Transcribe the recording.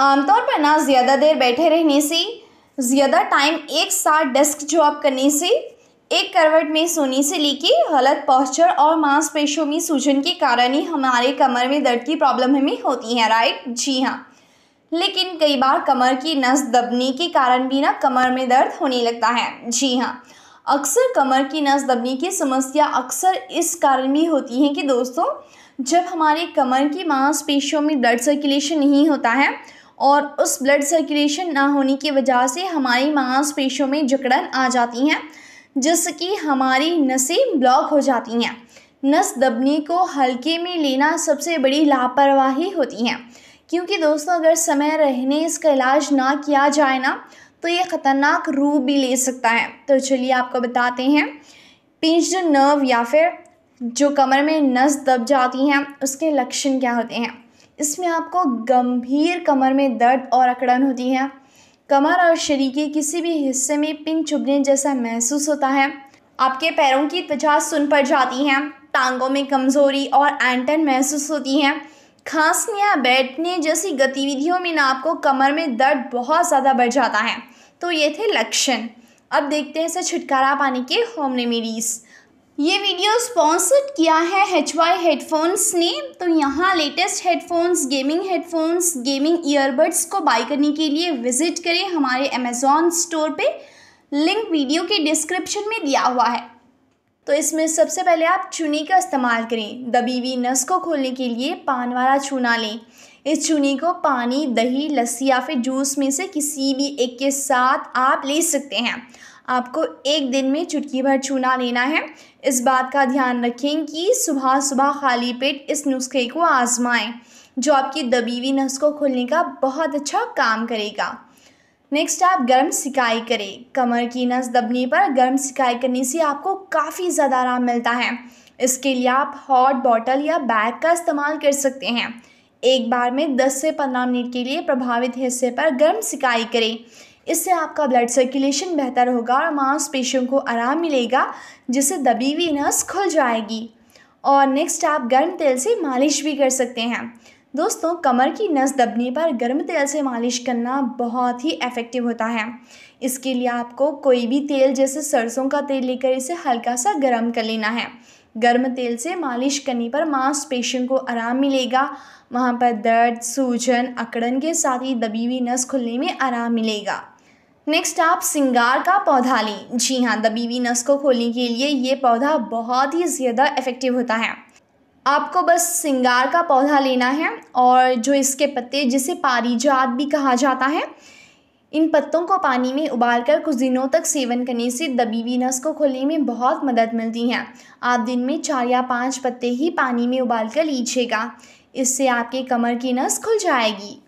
आमतौर पर ना ज़्यादा देर बैठे रहने से ज़्यादा टाइम एक साथ डेस्क जॉब करने से एक करवट में सोने से लेके गलत पॉस्चर और मांसपेशियों में सूजन के कारण ही हमारे कमर में दर्द की प्रॉब्लम हमें होती है राइट जी हाँ लेकिन कई बार कमर की नस दबने के कारण भी ना कमर में दर्द होने लगता है जी हाँ अक्सर कमर की नस दबने की समस्या अक्सर इस कारण भी होती है कि दोस्तों जब हमारे कमर की मांसपेशियों में ब्लड सर्कुलेशन नहीं होता है और उस ब्लड सर्कुलेशन ना होने की वजह से हमारी मांसपेशियों में जकड़न आ जाती हैं जिसकी हमारी नसें ब्लॉक हो जाती हैं नस दबने को हल्के में लेना सबसे बड़ी लापरवाही होती है क्योंकि दोस्तों अगर समय रहने इसका इलाज ना किया जाए ना तो ये ख़तरनाक रूप भी ले सकता है तो चलिए आपको बताते हैं पिंज नर्व या फिर जो कमर में नस दब जाती हैं उसके लक्षण क्या होते हैं इसमें आपको गंभीर कमर में दर्द और अकड़न होती है कमर और शरीर के किसी भी हिस्से में पिन चुभने जैसा महसूस होता है आपके पैरों की त्वचा सुन पड़ जाती हैं टांगों में कमजोरी और एंटन महसूस होती हैं खांसने या बैठने जैसी गतिविधियों में ना आपको कमर में दर्द बहुत ज़्यादा बढ़ जाता है तो ये थे लक्षण अब देखते हैं इसे छुटकारा पाने के होम रेमेडीज़ ये वीडियो स्पॉन्सर्ड किया है एच वाई हेडफोन्स ने तो यहाँ latest headphones gaming headphones gaming earbuds को बाई करने के लिए विजिट करें हमारे अमेजोन स्टोर पे लिंक वीडियो के डिस्क्रिप्शन में दिया हुआ है तो इसमें सबसे पहले आप चुनी का इस्तेमाल करें दबी हुई नस को खोलने के लिए पान वाला चूना लें इस चूनी को पानी दही लस्सी या फिर जूस में से किसी भी एक के साथ आप ले सकते हैं आपको एक दिन में चुटकी भर चूना लेना है इस बात का ध्यान रखें कि सुबह सुबह खाली पेट इस नुस्खे को आजमाएं जो आपकी दबी हुई नस को खोलने का बहुत अच्छा काम करेगा नेक्स्ट आप गर्म सिकाई करें कमर की नस दबने पर गर्म सिकाई करने से आपको काफ़ी ज़्यादा आराम मिलता है इसके लिए आप हॉट बॉटल या बैग का इस्तेमाल कर सकते हैं एक बार में 10 से 15 मिनट के लिए प्रभावित हिस्से पर गर्म सिकाई करें इससे आपका ब्लड सर्कुलेशन बेहतर होगा और मांसपेशियों को आराम मिलेगा जिससे दबी हुई नस खुल जाएगी और नेक्स्ट आप गर्म तेल से मालिश भी कर सकते हैं दोस्तों कमर की नस दबने पर गर्म तेल से मालिश करना बहुत ही इफ़ेक्टिव होता है इसके लिए आपको कोई भी तेल जैसे सरसों का तेल लेकर इसे हल्का सा गर्म कर लेना है गर्म तेल से मालिश करने पर मांसपेशियों को आराम मिलेगा वहाँ पर दर्द सूजन अकड़न के साथ ही दबी हुई नस खुलने में आराम मिलेगा नेक्स्ट आप सिंगार का पौधा लें जी हाँ दबीवी नस को खोलने के लिए ये पौधा बहुत ही ज़्यादा इफ़ेक्टिव होता है आपको बस सिंगार का पौधा लेना है और जो इसके पत्ते जिसे पारिजात भी कहा जाता है इन पत्तों को पानी में उबालकर कुछ दिनों तक सेवन करने से दबीवी नस को खोलने में बहुत मदद मिलती है आप दिन में चार या पाँच पत्ते ही पानी में उबाल कर लीजिएगा इससे आपके कमर की नस खुल जाएगी